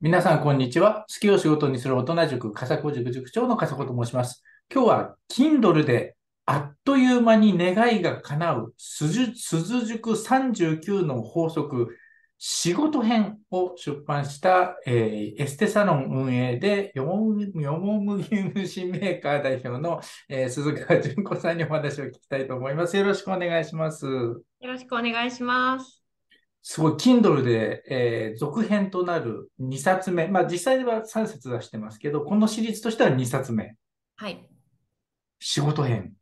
皆さん、こんにちは。好きを仕事にする大人塾、笠子塾塾長の笠子と申します。今日は、Kindle であっという間に願いが叶う、鈴塾39の法則、仕事編を出版した、えー、エステサロン運営で、よもむぎ虫メーカー代表の、えー、鈴川淳子さんにお話を聞きたいと思います。よろしくお願いします。よろしくお願いします。すごい、Kindle で、えー、続編となる2冊目。まあ、実際は3冊出してますけど、このシリーズとしては2冊目。はい。仕事編。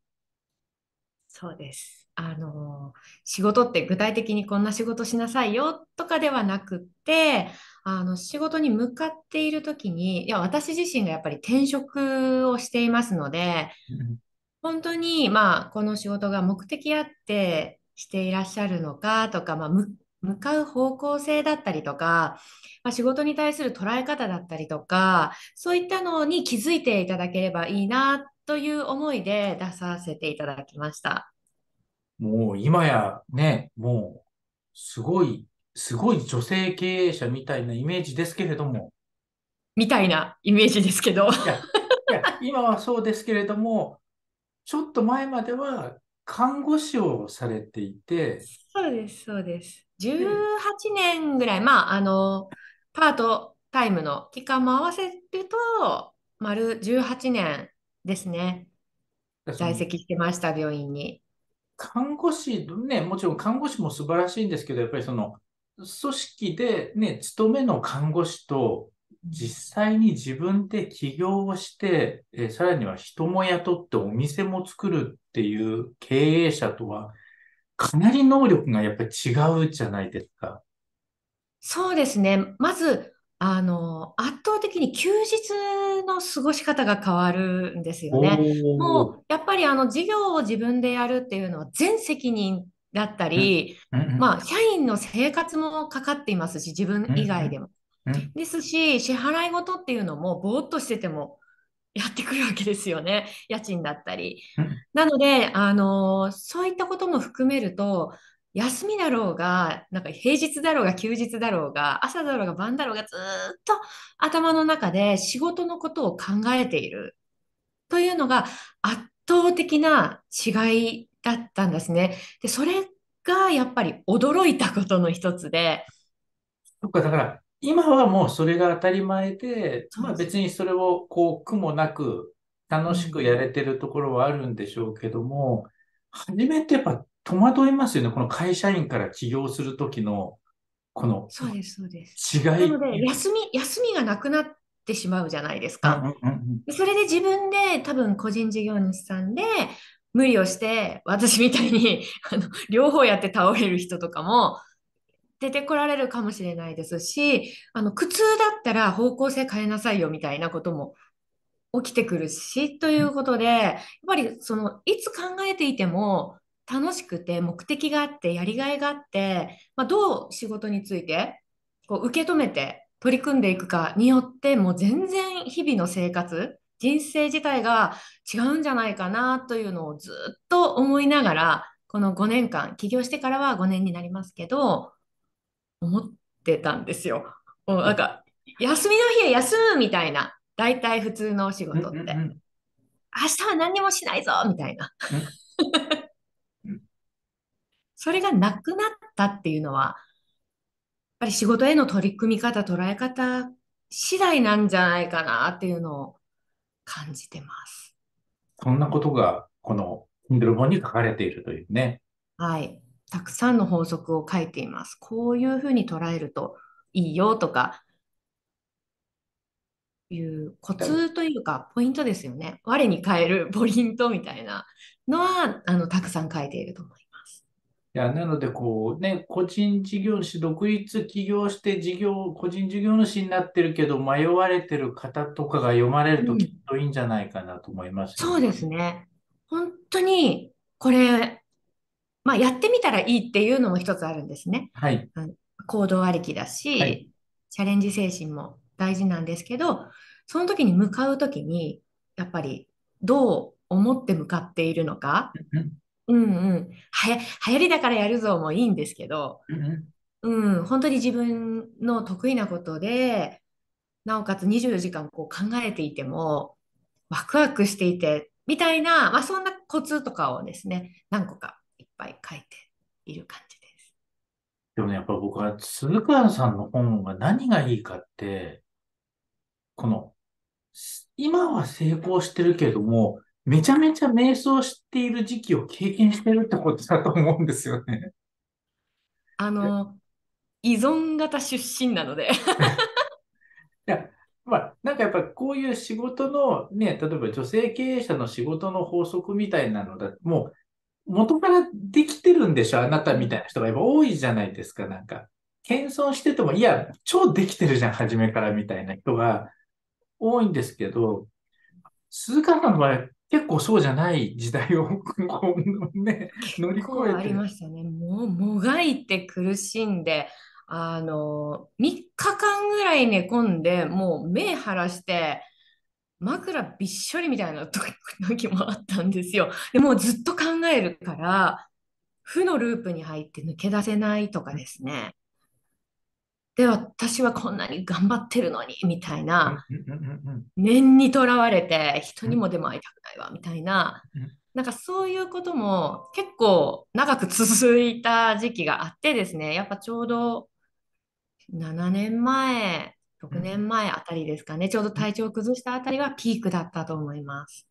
そうです。あの仕事って具体的にこんな仕事しなさいよとかではなくってあの仕事に向かっている時にいや私自身がやっぱり転職をしていますので、ん、本当に、まあ、この仕事が目的あってしていらっしゃるのかとか、まあ、向かう方向性だったりとか、まあ、仕事に対する捉え方だったりとか、そういったのに気づいていただければいいなという思いで出させていただきました。もう今やね、もうすごい、すごい女性経営者みたいなイメージですけれども。みたいなイメージですけど。いや今はそうですけれども、ちょっと前までは看護師をされていて、そうです、そうです。18年ぐらい、まあ、あの、パートタイムの期間も合わせると、丸18年ですね。在籍してました、病院に。看護師、ね、もちろん看護師も素晴らしいんですけど、やっぱりその、組織でね、勤めの看護師と、実際に自分で起業をして、えー、さらには人も雇ってお店も作るっていう経営者とは、かなり能力がやっぱり違うじゃないですか。そうですね。まず、あの、圧倒的に休日の過ごし方が変わるんですよね。もう、やっぱりあの、事業を自分でやるっていうのは全責任だったり、まあ、社員の生活もかかっていますし、自分以外でも。ですし、支払い事っていうのも、ぼーっとしてても、やってくるわけですよね。家賃だったり。なので、あの、そういったことも含めると、休みだろうが、なんか平日だろうが休日だろうが、朝だろうが晩だろうがずっと頭の中で仕事のことを考えているというのが圧倒的な違いだったんですね。で、それがやっぱり驚いたことの一つで。そっか、だから今はもうそれが当たり前で、まあ別にそれをこう苦もなく楽しくやれてるところはあるんでしょうけども、初めてやっぱ戸惑いますよね。この会社員から起業するときの、この違い。そうです、そうです。なので、休み、休みがなくなってしまうじゃないですか。うんうんうん、それで自分で多分個人事業主さんで、無理をして、私みたいにあの両方やって倒れる人とかも、出てこられるかもしれないですし、あの苦痛だったら方向性変えなさいよみたいなことも起きてくるしということで、やっぱりそのいつ考えていても楽しくて目的があってやりがいがあって、まあ、どう仕事についてこう受け止めて取り組んでいくかによってもう全然日々の生活人生自体が違うんじゃないかなというのをずっと思いながらこの5年間起業してからは5年になりますけど思ってたんですよ。もうなんか、休みの日は休むみたいな、大体普通のお仕事って。うんうんうん、明日は何もしないぞみたいな。それがなくなったっていうのは、やっぱり仕事への取り組み方、捉え方次第なんじゃないかなっていうのを感じてます。そんなことが、この Kindle 本に書かれているというね。はい。たくさんの法則を書いています。こういうふうに捉えるといいよとかいうコツというかポイントですよね。我に変えるポイントみたいなのはあのたくさん書いていると思います。いやなのでこうね個人事業主独立起業して事業個人事業主になってるけど迷われてる方とかが読まれるときっといいんじゃないかなと思います、ねうん、そうですね。本当にこれまあ、やってみたらいいっていうのも一つあるんですね。はい、行動ありきだし、はい、チャレンジ精神も大事なんですけど、その時に向かう時に、やっぱりどう思って向かっているのか、うんうんはや、流行りだからやるぞもいいんですけど、うん、本当に自分の得意なことで、なおかつ24時間こう考えていても、ワクワクしていて、みたいな、まあ、そんなコツとかをですね、何個かぱい書いている感じです。でもね、やっぱ僕は鈴川さんの本が何がいいかって、この、今は成功してるけども、めちゃめちゃ瞑想している時期を経験してるってことだと思うんですよね。あの、依存型出身なので いや、まあ、なんかやっぱこういう仕事のね、例えば女性経営者の仕事の法則みたいなのだもう元からできてるんでしょあなたみたいな人が多いじゃないですか、なんか。謙遜してても、いや、超できてるじゃん、初めからみたいな人が多いんですけど、鈴鹿さんの場合、結構そうじゃない時代をね、乗り越えて。ありましたね。もう、もがいて苦しんで、あの、3日間ぐらい寝込んで、もう目晴らして、枕びっしょりみたいな時もあったんですよ。でもうずっと考えるから、負のループに入って抜け出せないとかですね。で、私はこんなに頑張ってるのに、みたいな。念にとらわれて、人にもでも会いたくないわ、みたいな。なんかそういうことも結構長く続いた時期があってですね、やっぱちょうど7年前6年前あたりですかね、ちょうど体調を崩したあたりはピークだったと思います。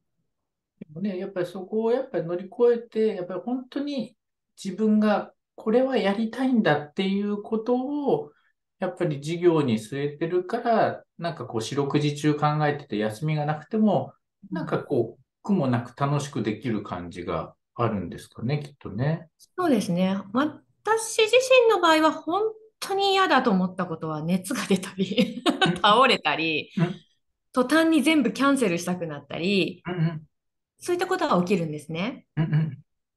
でもね、やっぱりそこをやっぱり乗り越えて、やっぱり本当に自分がこれはやりたいんだっていうことを、やっぱり事業に据えてるから、なんかこう四六時中考えてて休みがなくても、なんかこう苦もなく楽しくできる感じがあるんですかね、きっとね。そうですね。私自身の場合は本当に嫌だと思ったことは熱が出たり 倒れたり、途端に全部キャンセルしたくなったり、そういったことが起きるんですね。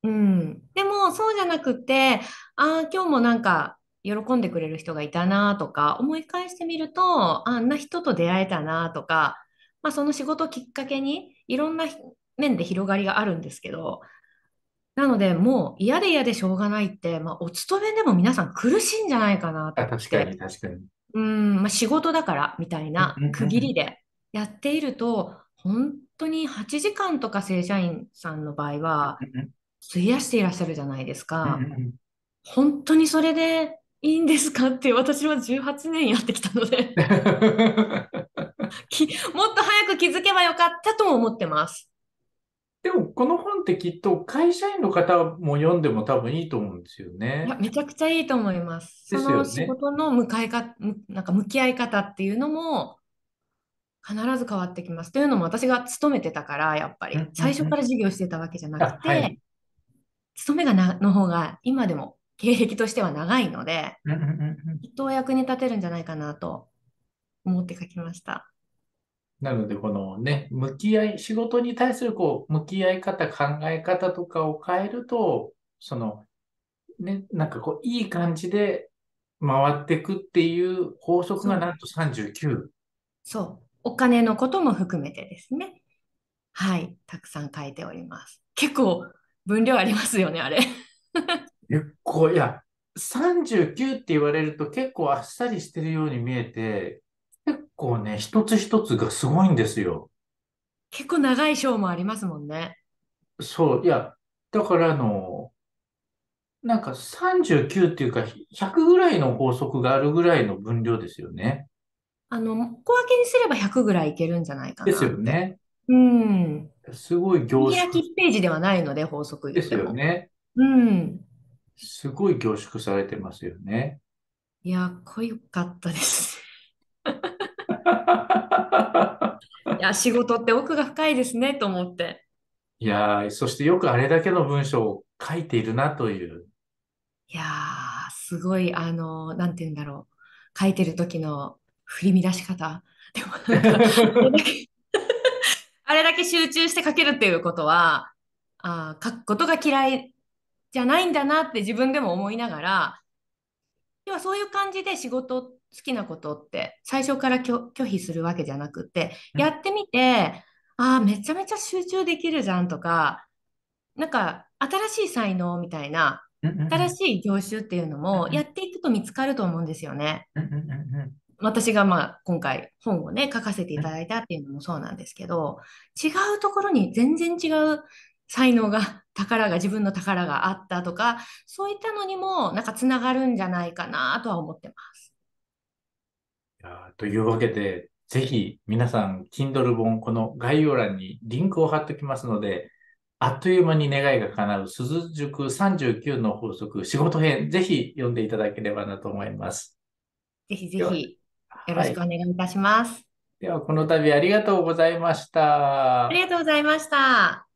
うん、でもそうじゃなくてああ今日もなんか喜んでくれる人がいたなとか思い返してみるとあんな人と出会えたなとか、まあ、その仕事きっかけにいろんな面で広がりがあるんですけどなので、もう嫌で嫌でしょうがないって、まあ、お勤めでも皆さん苦しいんじゃないかなとって。確かに、確かに。うん、まあ、仕事だからみたいな区切りでやっていると、本当に8時間とか正社員さんの場合は、費やしていらっしゃるじゃないですか。本当にそれでいいんですかって私は18年やってきたので もっと早く気づけばよかったとも思ってます。でも、この本ってきっと会社員の方も読んでも多分いいと思うんですよね。いやめちゃくちゃいいと思います。すね、その仕事の向かいか、なんか向き合い方っていうのも必ず変わってきます。というのも私が勤めてたから、やっぱり最初から授業してたわけじゃなくて、うんはい、勤めがなの方が今でも経歴としては長いので、きっとお役に立てるんじゃないかなと思って書きました。なので、このね、向き合い、仕事に対するこう、向き合い方、考え方とかを変えると、その、ね、なんかこう、いい感じで回っていくっていう法則がなんと39。そう。お金のことも含めてですね。はい。たくさん書いております。結構、分量ありますよね、あれ。結構、いや、39って言われると結構あっさりしてるように見えて、結構ね、一つ一つがすごいんですよ。結構長い章もありますもんね。そう、いや、だからあの、なんか39っていうか100ぐらいの法則があるぐらいの分量ですよね。あの、小分けにすれば100ぐらいいけるんじゃないかな。ですよね。うん。すごい凝縮。見開きページではないので、法則ですよね。うん。すごい凝縮されてますよね。いや、濃かったです。いや、仕事って奥が深いですね、と思って。いやそしてよくあれだけの文章を書いているなという。いやー、すごい、あの、なんて言うんだろう。書いてる時の振り乱し方。でもなんか、あれだけ集中して書けるっていうことは、あ書くことが嫌いじゃないんだなって自分でも思いながら、要はそういう感じで仕事好きなことって最初から拒否するわけじゃなくて、やってみて、ああ、めちゃめちゃ集中できるじゃんとか、なんか新しい才能みたいな、新しい業種っていうのもやっていくと見つかると思うんですよね。私がまあ今回本をね書かせていただいたっていうのもそうなんですけど違うところに全然違う才能が 宝が自分の宝があったとかそういったのにもなんかつながるんじゃないかなとは思ってます。というわけで、ぜひ皆さん、Kindle 本、この概要欄にリンクを貼っておきますので、あっという間に願いが叶う、鈴塾39の法則、仕事編、ぜひ読んでいただければなと思います。ぜひぜひ、よろしくお願いいたします。はい、では、この度ありがとうございました。ありがとうございました。